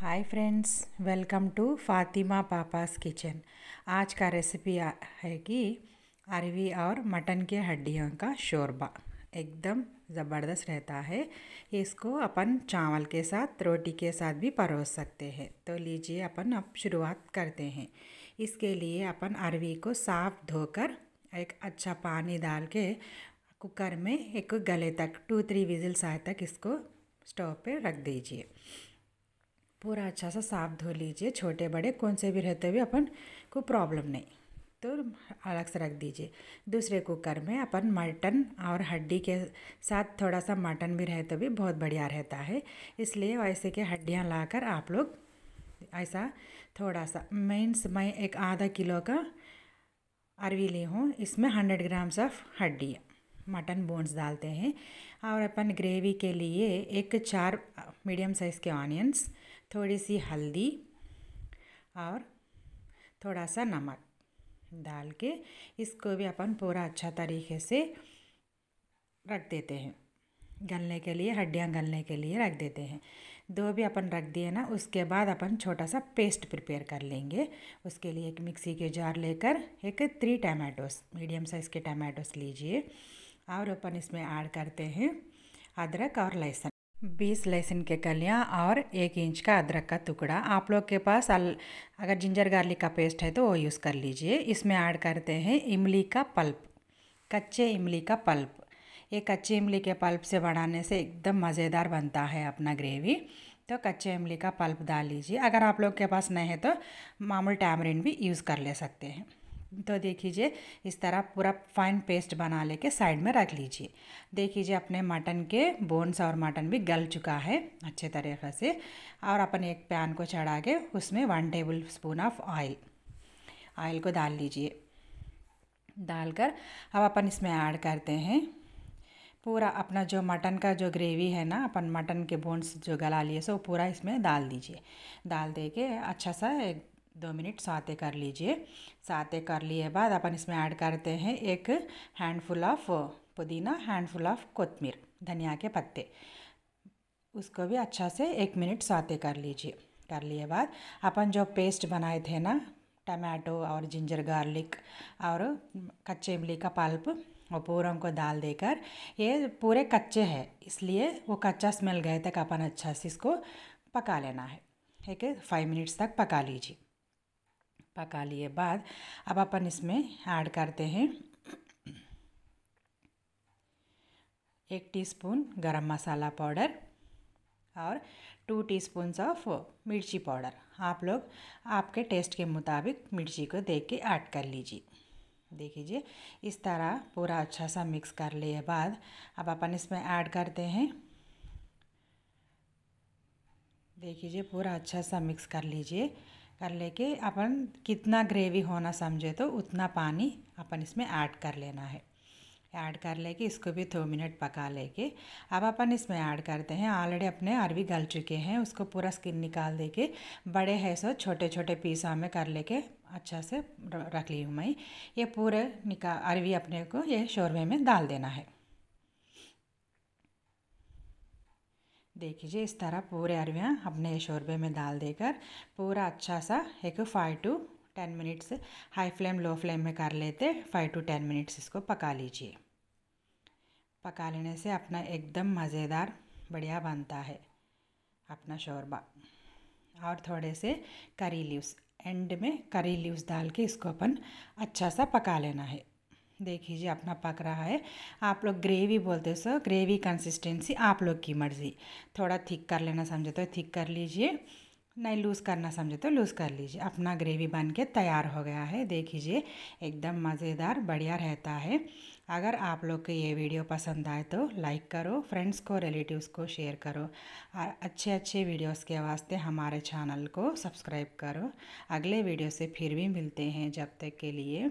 hi friends welcome to Fatima papa's kitchen आज का recipe है कि अरवी और मटन के हड्डियों का शोरबा एकदम ज़बरदस्त रहता है इसको अपन चावल के साथ रोटी के साथ भी परोस सकते हैं तो लीजिए अपन अब शुरुआत करते हैं इसके लिए अपन अरवी को साफ धोकर एक अच्छा पानी डाल के कुकर में एक गले तक टू थ्री विजिल्स आए तक इसको स्टोव पे रख दीजिए पूरा अच्छा सा साफ धो लीजिए छोटे बड़े कौन से भी रहते हुए अपन को प्रॉब्लम नहीं तो अलग से रख दीजिए दूसरे कुकर में अपन मटन और हड्डी के साथ थोड़ा सा मटन भी रहे तो भी बहुत बढ़िया रहता है इसलिए वैसे के हड्डियाँ लाकर आप लोग ऐसा थोड़ा सा मीन्स मैं एक आधा किलो का अरवी ली हूँ इसमें हंड्रेड ग्राम्स ऑफ हड्डियाँ मटन बोन्स डालते हैं और अपन ग्रेवी के लिए एक चार मीडियम साइज़ के ऑनियंस थोड़ी सी हल्दी और थोड़ा सा नमक डाल के इसको भी अपन पूरा अच्छा तरीके से रख देते हैं गलने के लिए हड्डियाँ गलने के लिए रख देते हैं दो भी अपन रख दिए ना उसके बाद अपन छोटा सा पेस्ट प्रिपेयर कर लेंगे उसके लिए एक मिक्सी के जार लेकर एक थ्री टमाटोस मीडियम साइज़ के टमाटोस लीजिए और अपन इसमें ऐड करते हैं अदरक और लहसुन बीस लहसुन के कलियाँ और एक इंच का अदरक का टुकड़ा आप लोग के पास अल, अगर जिंजर गार्लिक का पेस्ट है तो वो यूज़ कर लीजिए इसमें ऐड करते हैं इमली का पल्प कच्चे इमली का पल्प ये कच्चे इमली के पल्प से बनाने से एकदम मज़ेदार बनता है अपना ग्रेवी तो कच्चे इमली का पल्प डाल लीजिए अगर आप लोग के पास नहीं है तो मामूल टैमरिन भी यूज़ कर ले सकते हैं तो देख लीजिए इस तरह पूरा फाइन पेस्ट बना लेके साइड में रख लीजिए देख लीजिए अपने मटन के बोन्स और मटन भी गल चुका है अच्छे तरीके से और अपन एक पैन को चढ़ा के उसमें one tablespoon of oil oil को डाल लीजिए डालकर अब अपन इसमें ऐड करते हैं पूरा अपना जो मटन का जो ग्रेवी है ना अपन मटन के बोन्स जो गला लिए सो पूरा इसमें डाल दीजिए डाल दे के अच्छा सा एक दो मिनट साते कर लीजिए साते कर लिए बाद अपन इसमें ऐड करते हैं एक हैंडफुल ऑफ पुदीना हैंडफुल ऑफ कोतमीर धनिया के पत्ते उसको भी अच्छा से एक मिनट साते कर लीजिए कर लिए बाद अपन जो पेस्ट बनाए थे ना टमाटो और जिंजर गार्लिक और कच्चे इमली का पल्प और पूरा उनको डाल देकर ये पूरे कच्चे हैं इसलिए वो कच्चा स्मेल गए तक अपन अच्छा से इसको पका लेना है ठीक है फाइव मिनट्स तक पका लीजिए पका लिए बाद अब अपन इसमें ऐड करते हैं एक टीस्पून गरम मसाला पाउडर और टू स्पून ऑफ मिर्ची पाउडर आप लोग आपके टेस्ट के मुताबिक मिर्ची को देख के ऐड कर लीजिए देख लीजिए इस तरह पूरा अच्छा सा मिक्स कर लिए बाद अब अपन इसमें ऐड करते हैं देख लीजिए पूरा अच्छा सा मिक्स कर लीजिए कर लेके अपन कितना ग्रेवी होना समझे तो उतना पानी अपन इसमें ऐड कर लेना है ऐड कर लेके इसको भी दो मिनट पका लेके अब अपन इसमें ऐड करते हैं ऑलरेडी अपने अरवी गल चुके हैं उसको पूरा स्किन निकाल दे के बड़े है सो छोटे छोटे पीसों में कर लेके अच्छा से रख ली हूँ मैं ये पूरे निकाल अरवी अपने को ये शोरबे में डाल देना है देख लीजिए इस तरह पूरे अरवियाँ अपने शोरबे में डाल देकर पूरा अच्छा सा एक five to ten minutes high flame low flame में कर लेते फाइव टू टेन मिनट्स इसको पका लीजिए पका लेने से अपना एकदम मज़ेदार बढ़िया बनता है अपना शोरबा और थोड़े से करी लीव्स एंड में करी लीव्स डाल के इसको अपन अच्छा सा पका लेना है देख लीजिए अपना पक रहा है आप लोग ग्रेवी बोलते हो सो ग्रेवी कंसिस्टेंसी आप लोग की मर्ज़ी थोड़ा थिक कर लेना समझे तो थिक कर लीजिए नहीं लूज़ करना समझे तो लूज़ कर लीजिए अपना ग्रेवी बन के तैयार हो गया है देख लीजिए एकदम मज़ेदार बढ़िया रहता है अगर आप लोग को ये वीडियो पसंद आए तो लाइक करो फ्रेंड्स को रिलेटिव्स को शेयर करो और अच्छे अच्छे वीडियोस के वास्ते हमारे चैनल को सब्सक्राइब करो अगले वीडियो से फिर भी मिलते हैं जब तक के लिए